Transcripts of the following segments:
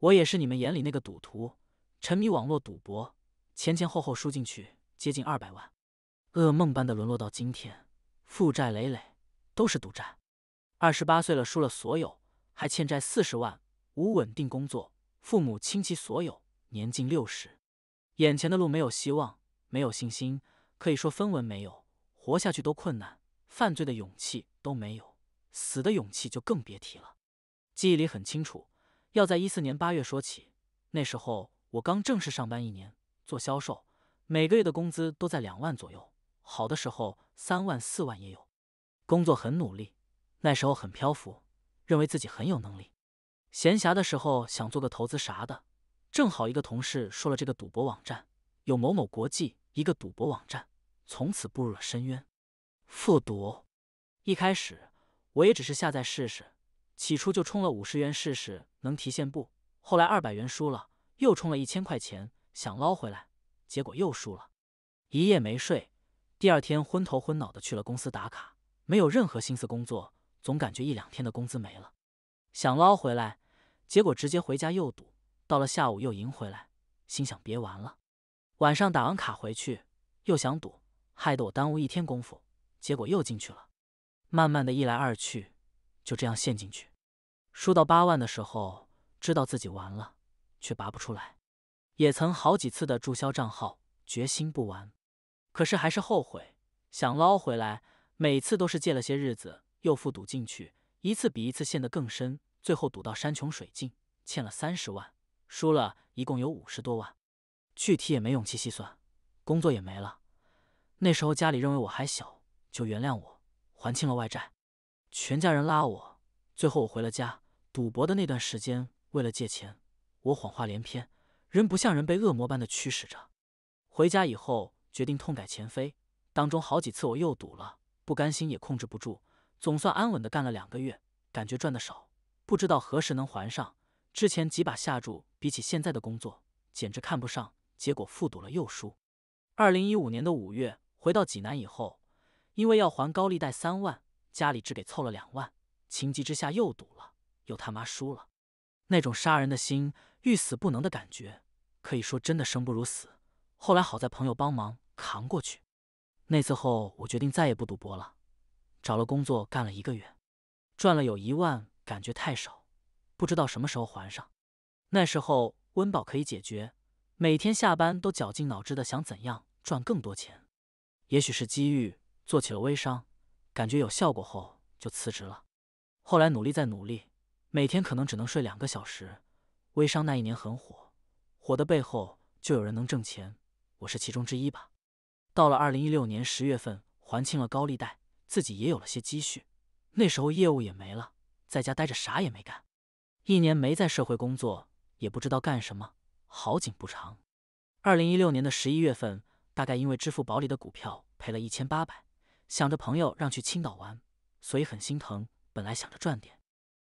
我也是你们眼里那个赌徒，沉迷网络赌博，前前后后输进去接近二百万，噩梦般的沦落到今天，负债累累，都是赌债。二十八岁了，输了所有，还欠债四十万，无稳定工作，父母亲戚所有，年近六十，眼前的路没有希望，没有信心，可以说分文没有，活下去都困难，犯罪的勇气都没有，死的勇气就更别提了。记忆里很清楚。要在一四年八月说起，那时候我刚正式上班一年，做销售，每个月的工资都在两万左右，好的时候三万四万也有。工作很努力，那时候很漂浮，认为自己很有能力。闲暇的时候想做个投资啥的，正好一个同事说了这个赌博网站，有某某国际一个赌博网站，从此步入了深渊，复赌。一开始我也只是下载试试。起初就充了五十元试试能提现不，后来二百元输了，又充了一千块钱想捞回来，结果又输了，一夜没睡，第二天昏头昏脑的去了公司打卡，没有任何心思工作，总感觉一两天的工资没了，想捞回来，结果直接回家又赌，到了下午又赢回来，心想别玩了，晚上打完卡回去又想赌，害得我耽误一天功夫，结果又进去了，慢慢的一来二去，就这样陷进去。输到八万的时候，知道自己完了，却拔不出来。也曾好几次的注销账号，决心不玩，可是还是后悔，想捞回来。每次都是借了些日子，又复赌进去，一次比一次陷得更深。最后赌到山穷水尽，欠了三十万，输了一共有五十多万，具体也没勇气细算。工作也没了。那时候家里认为我还小，就原谅我，还清了外债，全家人拉我，最后我回了家。赌博的那段时间，为了借钱，我谎话连篇，人不像人，被恶魔般的驱使着。回家以后，决定痛改前非。当中好几次我又赌了，不甘心也控制不住，总算安稳的干了两个月，感觉赚的少，不知道何时能还上。之前几把下注，比起现在的工作，简直看不上。结果复赌了又输。二零一五年的五月，回到济南以后，因为要还高利贷三万，家里只给凑了两万，情急之下又赌了。又他妈输了，那种杀人的心，欲死不能的感觉，可以说真的生不如死。后来好在朋友帮忙扛过去。那次后，我决定再也不赌博了，找了工作干了一个月，赚了有一万，感觉太少，不知道什么时候还上。那时候温饱可以解决，每天下班都绞尽脑汁的想怎样赚更多钱。也许是机遇，做起了微商，感觉有效果后就辞职了。后来努力再努力。每天可能只能睡两个小时。微商那一年很火，火的背后就有人能挣钱，我是其中之一吧。到了二零一六年十月份，还清了高利贷，自己也有了些积蓄。那时候业务也没了，在家待着啥也没干，一年没在社会工作，也不知道干什么。好景不长，二零一六年的十一月份，大概因为支付宝里的股票赔了一千八百，想着朋友让去青岛玩，所以很心疼。本来想着赚点。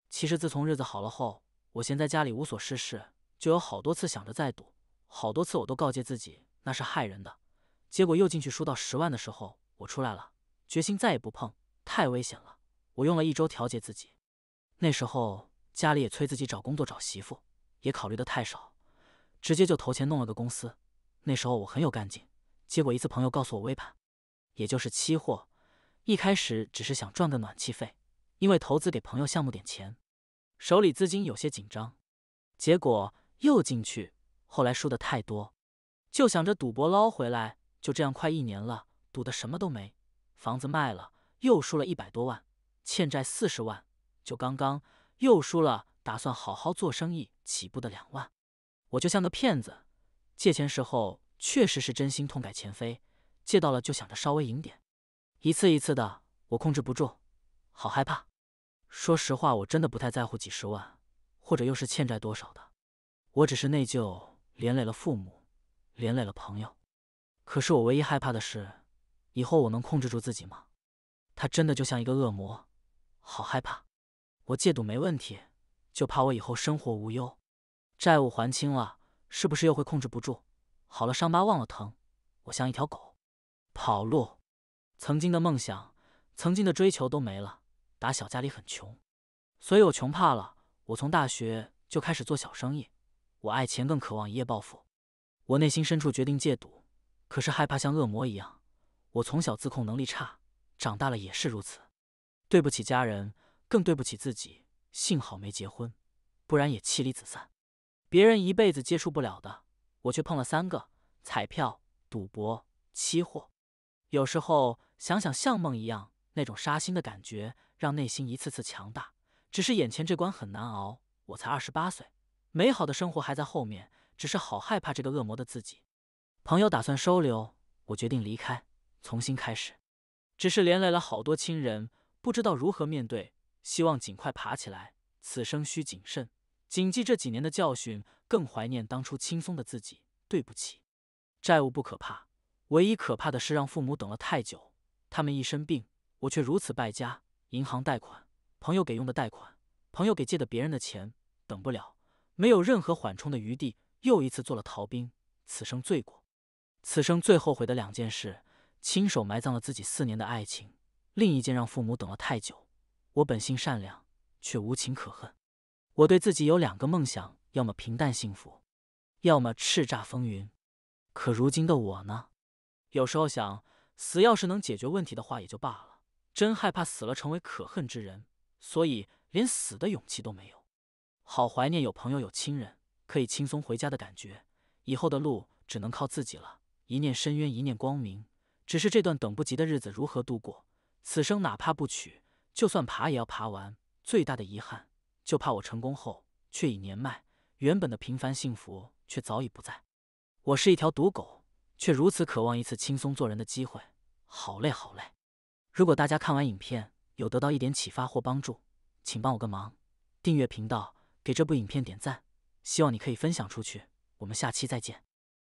其实自从日子好了后，我闲在家里无所事事，就有好多次想着再赌，好多次我都告诫自己那是害人的，结果又进去输到十万的时候，我出来了，决心再也不碰，太危险了。我用了一周调节自己，那时候家里也催自己找工作找媳妇，也考虑的太少，直接就投钱弄了个公司。那时候我很有干劲，结果一次朋友告诉我微盘，也就是期货，一开始只是想赚个暖气费。因为投资给朋友项目点钱，手里资金有些紧张，结果又进去，后来输的太多，就想着赌博捞回来。就这样快一年了，赌的什么都没，房子卖了，又输了一百多万，欠债四十万，就刚刚又输了，打算好好做生意起步的两万，我就像个骗子。借钱时候确实是真心痛改前非，借到了就想着稍微赢点，一次一次的我控制不住，好害怕。说实话，我真的不太在乎几十万，或者又是欠债多少的。我只是内疚，连累了父母，连累了朋友。可是我唯一害怕的是，以后我能控制住自己吗？他真的就像一个恶魔，好害怕。我戒赌没问题，就怕我以后生活无忧，债务还清了，是不是又会控制不住？好了，伤疤忘了疼。我像一条狗，跑路。曾经的梦想，曾经的追求都没了。打小家里很穷，所以我穷怕了。我从大学就开始做小生意，我爱钱，更渴望一夜暴富。我内心深处决定戒赌，可是害怕像恶魔一样。我从小自控能力差，长大了也是如此。对不起家人，更对不起自己。幸好没结婚，不然也妻离子散。别人一辈子接触不了的，我却碰了三个：彩票、赌博、期货。有时候想想，像梦一样那种杀心的感觉。让内心一次次强大，只是眼前这关很难熬。我才二十八岁，美好的生活还在后面，只是好害怕这个恶魔的自己。朋友打算收留我，决定离开，重新开始，只是连累了好多亲人，不知道如何面对。希望尽快爬起来，此生需谨慎，谨记这几年的教训。更怀念当初轻松的自己。对不起，债务不可怕，唯一可怕的是让父母等了太久。他们一身病，我却如此败家。银行贷款，朋友给用的贷款，朋友给借的别人的钱，等不了，没有任何缓冲的余地，又一次做了逃兵，此生罪过，此生最后悔的两件事：亲手埋葬了自己四年的爱情，另一件让父母等了太久。我本性善良，却无情可恨。我对自己有两个梦想：要么平淡幸福，要么叱咤风云。可如今的我呢？有时候想，死要是能解决问题的话，也就罢了。真害怕死了，成为可恨之人，所以连死的勇气都没有。好怀念有朋友、有亲人，可以轻松回家的感觉。以后的路只能靠自己了。一念深渊，一念光明。只是这段等不及的日子如何度过？此生哪怕不娶，就算爬也要爬完。最大的遗憾，就怕我成功后却已年迈，原本的平凡幸福却早已不在。我是一条赌狗，却如此渴望一次轻松做人的机会。好累，好累。如果大家看完影片有得到一点启发或帮助，请帮我个忙，订阅频道，给这部影片点赞。希望你可以分享出去，我们下期再见。